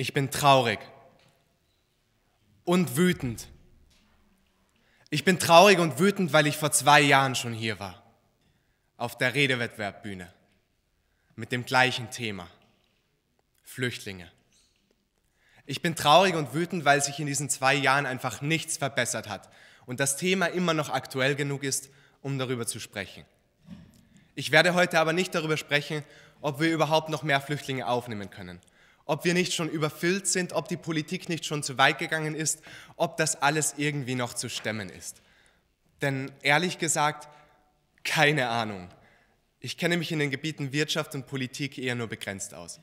Ich bin traurig und wütend. Ich bin traurig und wütend, weil ich vor zwei Jahren schon hier war, auf der Redewettbewerbbühne, mit dem gleichen Thema, Flüchtlinge. Ich bin traurig und wütend, weil sich in diesen zwei Jahren einfach nichts verbessert hat und das Thema immer noch aktuell genug ist, um darüber zu sprechen. Ich werde heute aber nicht darüber sprechen, ob wir überhaupt noch mehr Flüchtlinge aufnehmen können ob wir nicht schon überfüllt sind, ob die Politik nicht schon zu weit gegangen ist, ob das alles irgendwie noch zu stemmen ist. Denn ehrlich gesagt, keine Ahnung. Ich kenne mich in den Gebieten Wirtschaft und Politik eher nur begrenzt aus.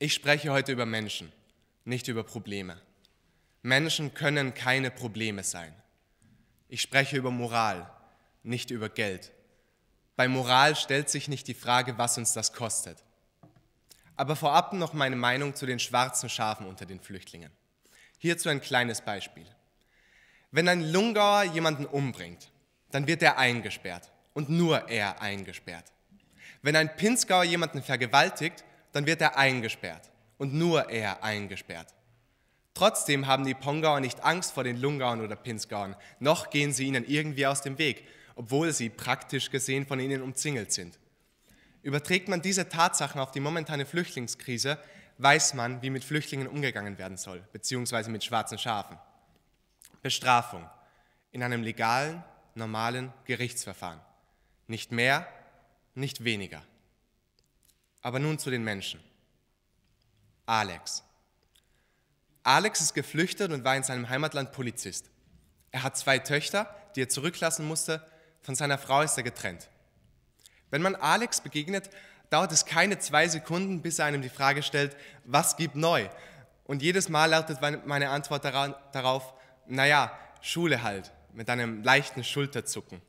Ich spreche heute über Menschen, nicht über Probleme. Menschen können keine Probleme sein. Ich spreche über Moral, nicht über Geld. Bei Moral stellt sich nicht die Frage, was uns das kostet. Aber vorab noch meine Meinung zu den schwarzen Schafen unter den Flüchtlingen. Hierzu ein kleines Beispiel. Wenn ein Lungauer jemanden umbringt, dann wird er eingesperrt und nur er eingesperrt. Wenn ein Pinzgauer jemanden vergewaltigt, dann wird er eingesperrt und nur er eingesperrt. Trotzdem haben die Pongauer nicht Angst vor den Lungauern oder Pinzgauern, noch gehen sie ihnen irgendwie aus dem Weg, obwohl sie praktisch gesehen von ihnen umzingelt sind. Überträgt man diese Tatsachen auf die momentane Flüchtlingskrise, weiß man, wie mit Flüchtlingen umgegangen werden soll, beziehungsweise mit schwarzen Schafen. Bestrafung in einem legalen, normalen Gerichtsverfahren. Nicht mehr, nicht weniger. Aber nun zu den Menschen. Alex. Alex ist geflüchtet und war in seinem Heimatland Polizist. Er hat zwei Töchter, die er zurücklassen musste. Von seiner Frau ist er getrennt. Wenn man Alex begegnet, dauert es keine zwei Sekunden, bis er einem die Frage stellt, was gibt neu? Und jedes Mal lautet meine Antwort darauf, naja, Schule halt, mit einem leichten Schulterzucken.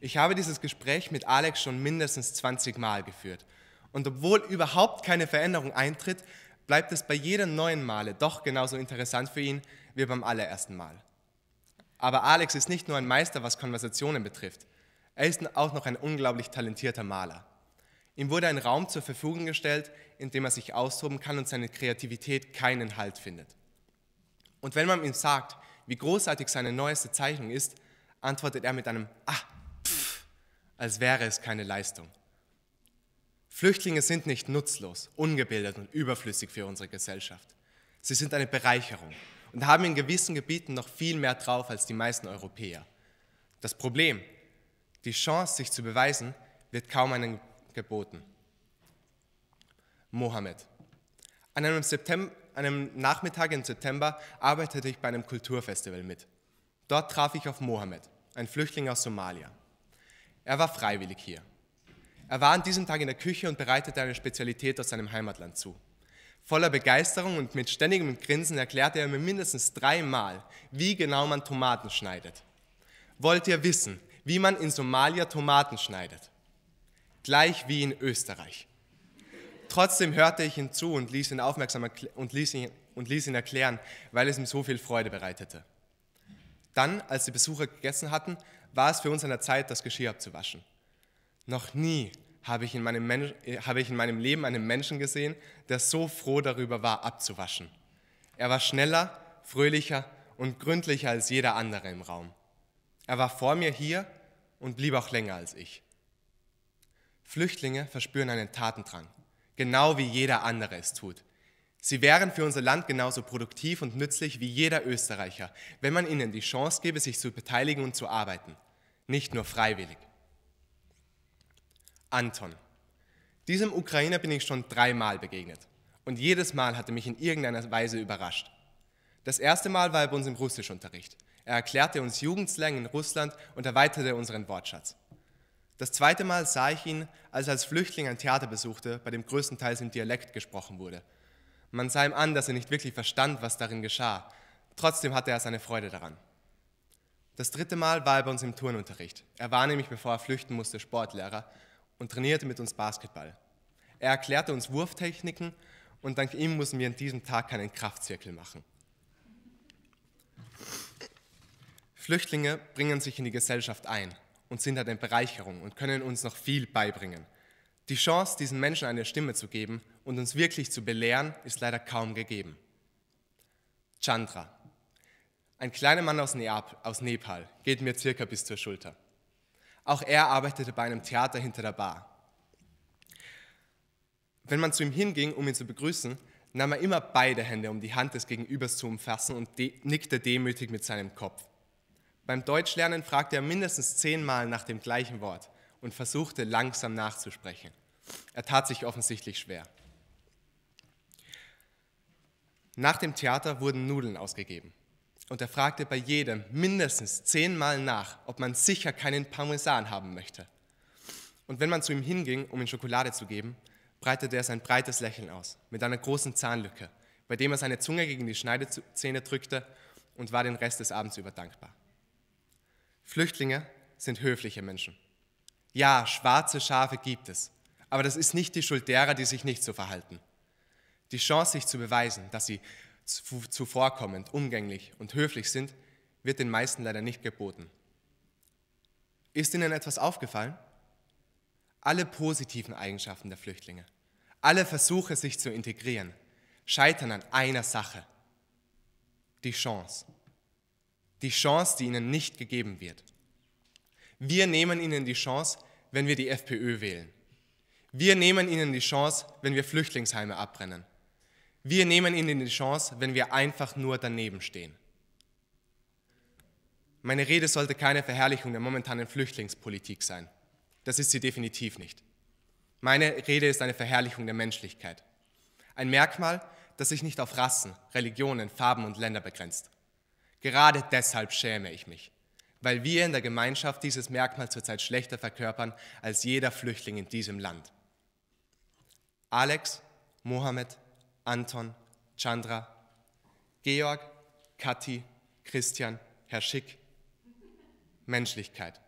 Ich habe dieses Gespräch mit Alex schon mindestens 20 Mal geführt. Und obwohl überhaupt keine Veränderung eintritt, bleibt es bei jedem neuen Male doch genauso interessant für ihn wie beim allerersten Mal. Aber Alex ist nicht nur ein Meister, was Konversationen betrifft. Er ist auch noch ein unglaublich talentierter Maler. Ihm wurde ein Raum zur Verfügung gestellt, in dem er sich austoben kann und seine Kreativität keinen Halt findet. Und wenn man ihm sagt, wie großartig seine neueste Zeichnung ist, antwortet er mit einem Ah, pff, als wäre es keine Leistung. Flüchtlinge sind nicht nutzlos, ungebildet und überflüssig für unsere Gesellschaft. Sie sind eine Bereicherung und haben in gewissen Gebieten noch viel mehr drauf als die meisten Europäer. Das Problem, die Chance, sich zu beweisen, wird kaum einem geboten. Mohammed. An einem, September, einem Nachmittag im September arbeitete ich bei einem Kulturfestival mit. Dort traf ich auf Mohammed, ein Flüchtling aus Somalia. Er war freiwillig hier. Er war an diesem Tag in der Küche und bereitete eine Spezialität aus seinem Heimatland zu. Voller Begeisterung und mit ständigem Grinsen erklärte er mir mindestens dreimal, wie genau man Tomaten schneidet. Wollt ihr wissen, wie man in Somalia Tomaten schneidet. Gleich wie in Österreich. Trotzdem hörte ich ihn zu und ließ ihn aufmerksam und ließ ihn, und ließ ihn erklären, weil es ihm so viel Freude bereitete. Dann, als die Besucher gegessen hatten, war es für uns an der Zeit, das Geschirr abzuwaschen. Noch nie habe ich, in meinem Mensch, äh, habe ich in meinem Leben einen Menschen gesehen, der so froh darüber war, abzuwaschen. Er war schneller, fröhlicher und gründlicher als jeder andere im Raum. Er war vor mir hier und blieb auch länger als ich. Flüchtlinge verspüren einen Tatendrang, genau wie jeder andere es tut. Sie wären für unser Land genauso produktiv und nützlich wie jeder Österreicher, wenn man ihnen die Chance gäbe, sich zu beteiligen und zu arbeiten, nicht nur freiwillig. Anton. Diesem Ukrainer bin ich schon dreimal begegnet und jedes Mal hatte mich in irgendeiner Weise überrascht. Das erste Mal war er bei uns im Russischunterricht. Er erklärte uns Jugendslang in Russland und erweiterte unseren Wortschatz. Das zweite Mal sah ich ihn, als er als Flüchtling ein Theater besuchte, bei dem größtenteils im Dialekt gesprochen wurde. Man sah ihm an, dass er nicht wirklich verstand, was darin geschah. Trotzdem hatte er seine Freude daran. Das dritte Mal war er bei uns im Turnunterricht. Er war nämlich, bevor er flüchten musste, Sportlehrer und trainierte mit uns Basketball. Er erklärte uns Wurftechniken und dank ihm mussten wir an diesem Tag keinen Kraftzirkel machen. Flüchtlinge bringen sich in die Gesellschaft ein und sind eine Bereicherung und können uns noch viel beibringen. Die Chance, diesen Menschen eine Stimme zu geben und uns wirklich zu belehren, ist leider kaum gegeben. Chandra. Ein kleiner Mann aus, Neap aus Nepal geht mir circa bis zur Schulter. Auch er arbeitete bei einem Theater hinter der Bar. Wenn man zu ihm hinging, um ihn zu begrüßen, nahm er immer beide Hände, um die Hand des Gegenübers zu umfassen und nickte demütig mit seinem Kopf. Beim Deutschlernen fragte er mindestens zehnmal nach dem gleichen Wort und versuchte langsam nachzusprechen. Er tat sich offensichtlich schwer. Nach dem Theater wurden Nudeln ausgegeben. Und er fragte bei jedem mindestens zehnmal nach, ob man sicher keinen Parmesan haben möchte. Und wenn man zu ihm hinging, um ihm Schokolade zu geben, breitete er sein breites Lächeln aus, mit einer großen Zahnlücke, bei dem er seine Zunge gegen die Schneidezähne drückte und war den Rest des Abends über dankbar. Flüchtlinge sind höfliche Menschen. Ja, schwarze Schafe gibt es, aber das ist nicht die Schuld derer, die sich nicht so verhalten. Die Chance, sich zu beweisen, dass sie zuvorkommend, umgänglich und höflich sind, wird den meisten leider nicht geboten. Ist Ihnen etwas aufgefallen? Alle positiven Eigenschaften der Flüchtlinge, alle Versuche, sich zu integrieren, scheitern an einer Sache. Die Chance die Chance, die ihnen nicht gegeben wird. Wir nehmen ihnen die Chance, wenn wir die FPÖ wählen. Wir nehmen ihnen die Chance, wenn wir Flüchtlingsheime abbrennen. Wir nehmen ihnen die Chance, wenn wir einfach nur daneben stehen. Meine Rede sollte keine Verherrlichung der momentanen Flüchtlingspolitik sein. Das ist sie definitiv nicht. Meine Rede ist eine Verherrlichung der Menschlichkeit. Ein Merkmal, das sich nicht auf Rassen, Religionen, Farben und Länder begrenzt. Gerade deshalb schäme ich mich, weil wir in der Gemeinschaft dieses Merkmal zurzeit schlechter verkörpern als jeder Flüchtling in diesem Land. Alex, Mohammed, Anton, Chandra, Georg, Kathi, Christian, Herr Schick. Menschlichkeit.